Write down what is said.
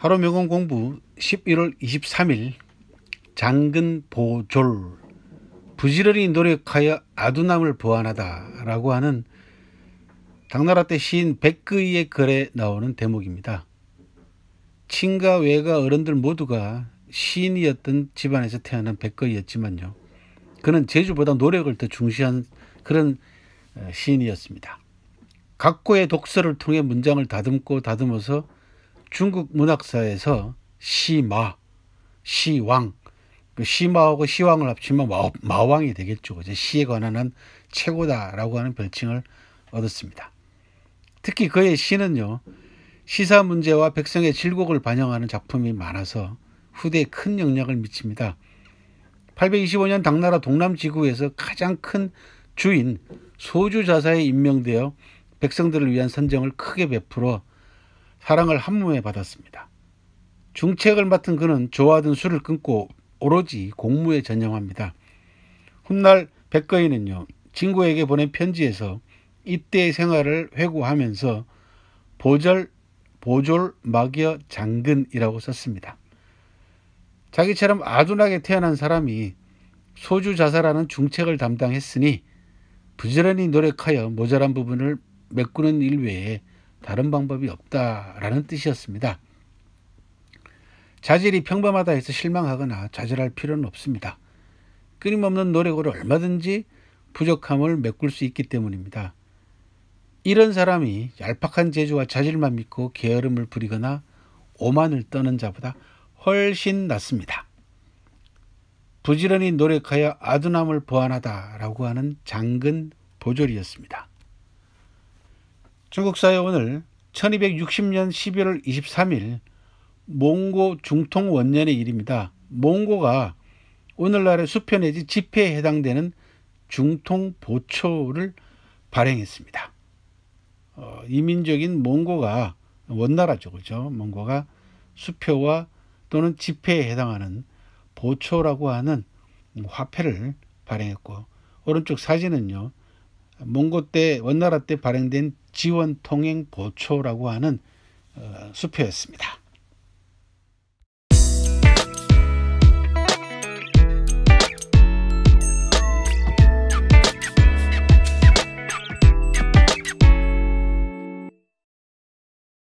하루 명언 공부 11월 23일 장근 보졸 부지런히 노력하여 아둔함을 보완하다 라고 하는 당나라 때 시인 백그의 글에 나오는 대목입니다. 친가 외가 어른들 모두가 시인이었던 집안에서 태어난 백거이였지만요. 그는 제주보다 노력을 더 중시한 그런 어, 시인이었습니다. 각고의 독서를 통해 문장을 다듬고 다듬어서 중국 문학사에서 시마, 시왕, 그 시마하고 시왕을 합치면 마, 왕이 되겠죠. 이제 시에 관한 한 최고다라고 하는 별칭을 얻었습니다. 특히 그의 시는요, 시사 문제와 백성의 질곡을 반영하는 작품이 많아서 후대에 큰 영향을 미칩니다. 825년 당나라 동남지구에서 가장 큰 주인 소주 자사에 임명되어 백성들을 위한 선정을 크게 베풀어 사랑을 한 몸에 받았습니다. 중책을 맡은 그는 좋아하던 술을 끊고 오로지 공무에 전념합니다. 훗날 백거인은요, 친구에게 보낸 편지에서 이때의 생활을 회고하면서 보절, 보졸, 막여, 장근이라고 썼습니다. 자기처럼 아둔하게 태어난 사람이 소주 자살하는 중책을 담당했으니 부지런히 노력하여 모자란 부분을 메꾸는 일 외에 다른 방법이 없다라는 뜻이었습니다. 자질이 평범하다 해서 실망하거나 좌절할 필요는 없습니다. 끊임없는 노력으로 얼마든지 부족함을 메꿀 수 있기 때문입니다. 이런 사람이 얄팍한 재주와 자질만 믿고 게으름을 부리거나 오만을 떠는 자보다 훨씬 낫습니다. 부지런히 노력하여 아둔함을 보완하다라고 하는 장근 보졸이었습니다. 중국 사회 오늘 1260년 11월 23일 몽고 중통 원년의 일입니다. 몽고가 오늘날의 수표 내지 지폐에 해당되는 중통 보초를 발행했습니다. 어, 이민적인 몽고가 원나라죠, 그죠? 몽고가 수표와 또는 지폐에 해당하는 보초라고 하는 화폐를 발행했고 오른쪽 사진은요 몽고 때 원나라 때 발행된 지원 통행 보초라고 하는 어, 수표였습니다.